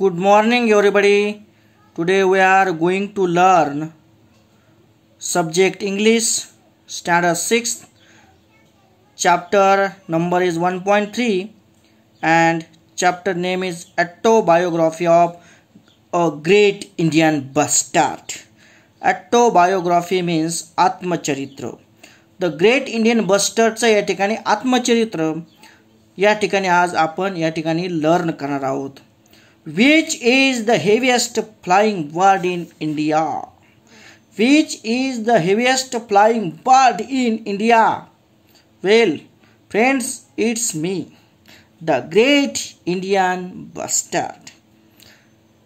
good morning everybody today we are going to learn subject english standard 6 chapter number is 1.3 and chapter name is autobiography of a great indian bastard autobiography means atmacharitra the great Indian बस्टरचं या ठिकाणी आत्मचरित्र या ठिकाणी आज आपण या ठिकाणी लर्न करणार आहोत which is the heaviest flying bird in India? Which is the heaviest flying bird in India? Well, friends, it's me, the great Indian bustard.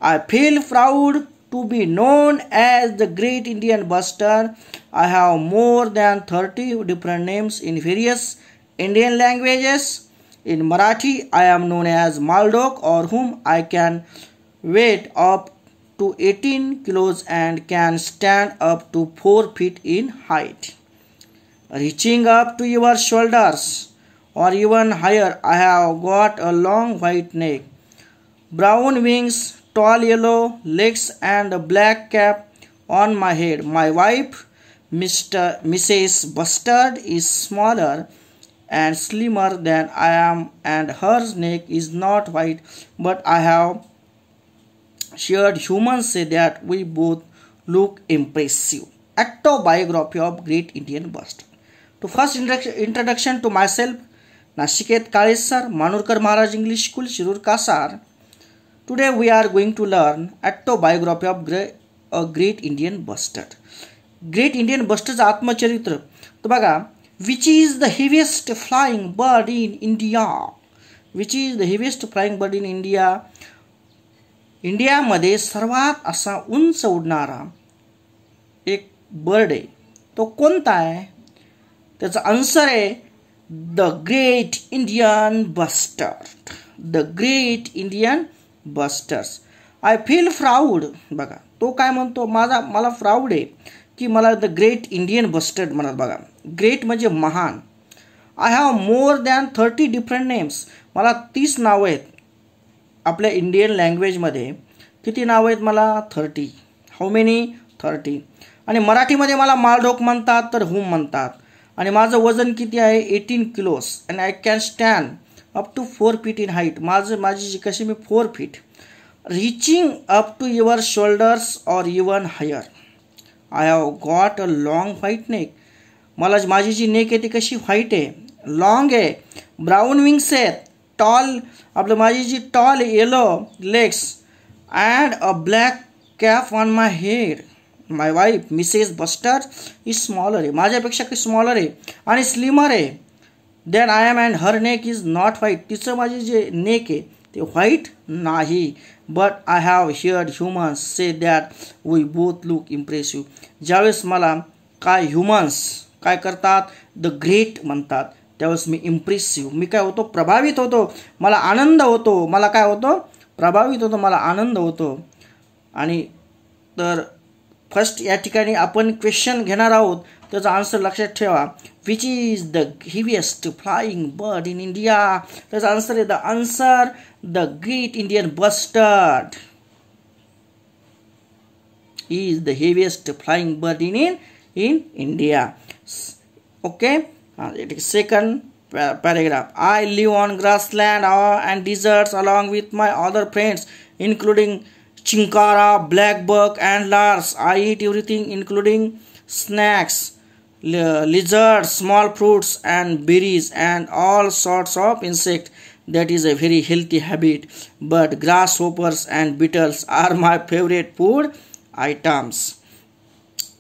I feel proud to be known as the great Indian bustard. I have more than 30 different names in various Indian languages in Marathi, I am known as Maldok or whom I can weight up to 18 kilos and can stand up to 4 feet in height. Reaching up to your shoulders or even higher, I have got a long white neck, brown wings, tall yellow legs and a black cap on my head. My wife, Mr. Mrs. Bustard is smaller and slimmer than I am and her neck is not white but I have shared humans say that we both look impressive. Autobiography of Great Indian Bust. To first introduction to myself, Nashiket Kalesar, sir, Manurkar Maharaj English School, Shirur Kasar. Today we are going to learn autobiography of a uh, great Indian bustard. Indian Bustard's Atma Charitra. तर Baga. which is the heaviest flying bird in India. Which is the heaviest flying bird in India इंडियामध्ये सर्वात असा उंच उडणारा एक bird आहे तो कोणता आहे त्याचा आन्सर आहे the great Indian bustard the great Indian bustards I feel proud बघा तो काय म्हणतो माझा मला फ्राऊड आहे की मला द ग्रेट इंडियन बस्टर्ड म्हणत बघा ग्रेट म्हणजे महान I have more than thirty different names मला तीस नावं आहेत आपल्या इंडियन लँग्वेजमध्ये किती नावं आहेत मला थर्टी हाऊ मेनी थर्टी आणि मराठीमध्ये मला मालढोक म्हणतात तर हुम म्हणतात आणि माझं वजन किती आहे eighteen kilos and I can stand up to four feet in height माझं माझी जी कशी मी four feet reaching up to your shoulders or even higher I have got a long white neck मला माझी जी नेक आहे ती कशी व्हाईट आहे लाँग आहे ब्राऊन विंग्स आहेत टॉल आपलं माझी जी tall yellow legs and a black cap on my head my wife Mrs bustard is smaller आहे माझ्यापेक्षा की स्मॉलर आहे आणि स्लिमर आहे then I am and her neck is not white तिचं माझी जे नेक आहे ते व्हाईट नाही but I have heard humans say that we both look impressive ज्यावेळेस मला काय ह्युमन्स काय करतात द ग्रेट म्हणतात त्यावेळेस मी इम्प्रेसिव्ह मी काय होतो प्रभावित होतो मला आनंद होतो मला काय होतो प्रभावित होतो मला आनंद होतो आणि तर फर्स्ट या ठिकाणी आपण क्वेश्चन घेणार आहोत The answer Lakshatra, uh, which is the heaviest flying bird in India. The answer is the answer, the great Indian bustard is the heaviest flying bird in, in India. Okay, uh, it is second paragraph. I live on grassland uh, and deserts along with my other friends, including chinkara, blackbuck, and lars. I eat everything, including snacks lizards, small fruits and berries and all sorts of insects. That is a very healthy habit. But grasshoppers and beetles are my favorite food items.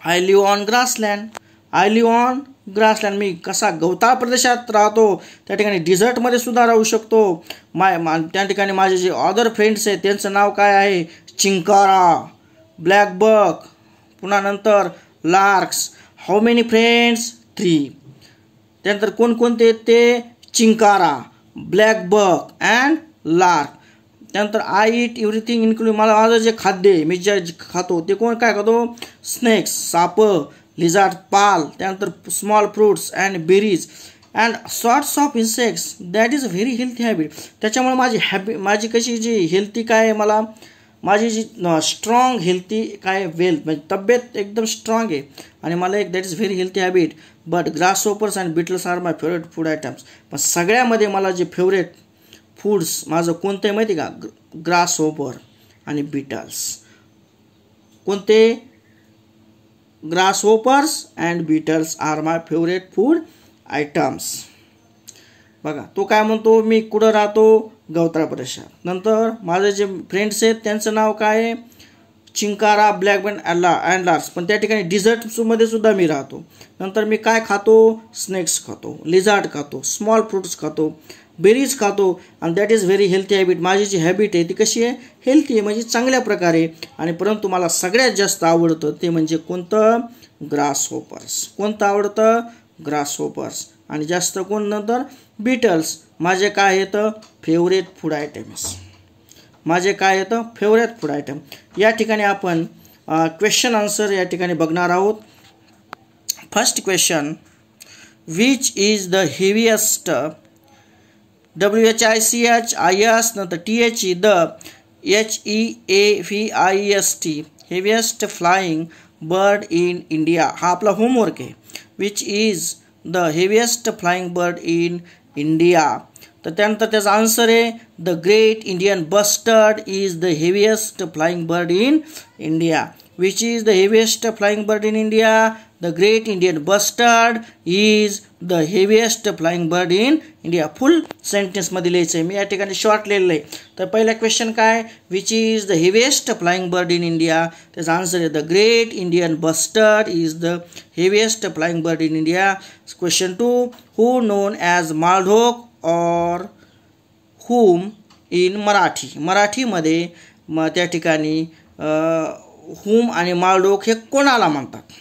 I live on grassland. I live on grassland मी कसा गवता प्रदेशात राहतो त्या ठिकाणी डिझर्टमध्ये सुद्धा राहू शकतो माय मा त्या ठिकाणी माझे जे ऑदर फ्रेंड्स आहेत त्यांचं नाव काय आहे चिंकारा ब्लॅकबक पुन्हा नंतर larks how many friends three त्यानंतर कोणकोणते आहेत ते chinkara blackbuck and lark त्यानंतर आय इट एव्हरीथिंग इन्क्लूड मला माझं जे खाद्य आहे मी जे खातो ते कोण काय खातो स्नेक्स साप लिझार्ड पाल त्यानंतर small fruits and berries and sorts of insects that is a very healthy habit त्याच्यामुळे माझी हॅबि माझी कशी जी हेल्थी काय आहे मला माझी जी स्ट्रॉंग हेल्थी काय वेल्थ म्हणजे तब्येत एकदम स्ट्रॉंग आहे आणि मला एक that is very healthy habit but grasshoppers and beetles are my favourite food items पण सगळ्यामध्ये मला जे फेवरेट फूड्स माझं कोणतं आहे माहिती का ग्रास ओपर आणि बिटल्स कोणते grasshoppers and beetles are my favourite food items बघा तो काय म्हणतो मी कुठं राहतो गवत्रा परेशा नंतर माझे जे फ्रेंड्स आहेत त्यांचं नाव काय आहे chinkara black band and larks पण त्या ठिकाणी डिझर्टसमध्ये सुद्धा मी राहतो नंतर मी काय खातो स्नॅक्स खातो लिझार्ड खातो स्मॉल फ्रूट्स खातो बेरीज खातो आणि that is very healthy habit माझी जी हॅबिट आहे ती कशी आहे हेल्थी आहे म्हणजे चांगल्या प्रकारे आणि परंतु मला सगळ्यात जास्त आवडतं ते म्हणजे कोणतं ग्रास होपर्स कोणतं आवडतं ग्रास होपर्स आणि जास्त कोण नंतर बीटल्स माझे काय येतं फेवरेट फूड आयटम्स माझे काय येतं फेवरेट फूड आयटम या ठिकाणी आपण क्वेश्चन आन्सर या ठिकाणी बघणार आहोत first question which is the heaviest W H I C H I S नंतर T H E the H E A V I S T heaviest flying bird in India हा आपला homework आहे which is the heaviest flying bird in India तर त्यानंतर त्याचा answer आहे the great Indian bustard is the heaviest flying bird in India which is the heaviest flying bird in India the great Indian bustard is the heaviest flying bird in India full सेंटेन्समध्ये लिहायचं आहे मी या ठिकाणी short लिहिलेलं आहे तर पहिला question काय which is the heaviest flying bird in India त्याचा आन्सर आहे the great Indian bustard is the heaviest flying bird in India question two who known as maldhok or whom in Marathi मराठीमध्ये म त्या ठिकाणी हुम आणि माळढोक हे कोणाला म्हणतात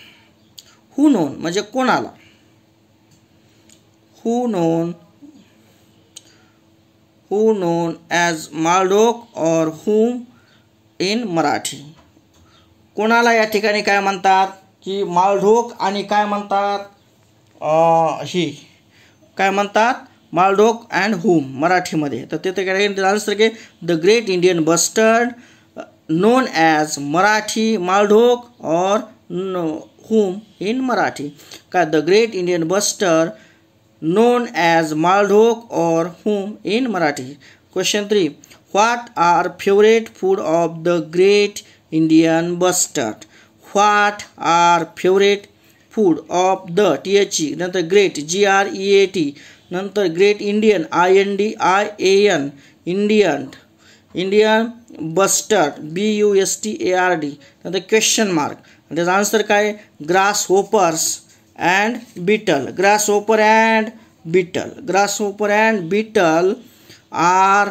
हु नोन म्हणजे कोणाला who known who known as maldhok or whom in Marathi कोणाला या ठिकाणी काय म्हणतात की माळढोक आणि काय म्हणतात ही काय म्हणतात मालडोक अँड हुम मराठीमध्ये तर ते काय answer the great Indian bustard known as Marathi maldhok or whom in Marathi the great Indian buster known as Maldhok or whom in Marathi. Question 3. What are favorite food of the great Indian bustard? What are favorite food of the THE नंतर great G R E A T नंतर great Indian I N D I A N Indian Indian bustard B U S T A R D तो question mark answer का है grasshoppers and beetle grasshopper and beetle grasshopper and beetle are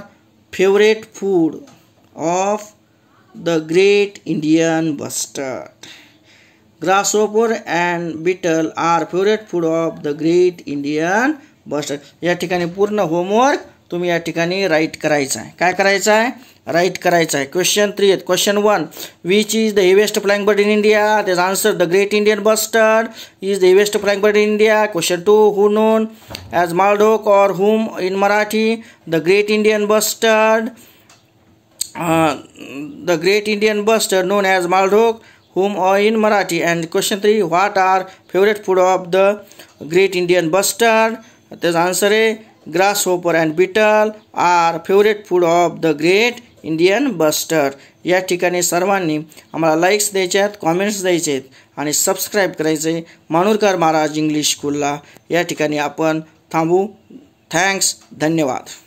favourite food of the great Indian bustard grasshopper and beetle are favourite food of the great Indian bustard या पूर्ण homework तुम्ही या ठिकाणी right करायचं आहे काय करायचं आहे राईट करायचं आहे क्वेश्चन थ्री आहेत question one which is the heaviest flying bird in India त्याचा answer the great Indian bustard is the heaviest flying bird in India question two who known as maldhok or whom in Marathi the great Indian bustard the great Indian bustard known as maldhok whom or in Marathi and question three what are favourite food of the great Indian bustard त्याचा answer आहे grasshopper and beetle are favourite food of the great Indian bustard या ठिकाणी सर्वांनी आम्हाला likes द्यायचे आहेत comments द्यायचे आहेत आणि सबस्क्राईब करायचे मानुरकर महाराज इंग्लिश स्कूलला या ठिकाणी आपण थांबू थँक्स धन्यवाद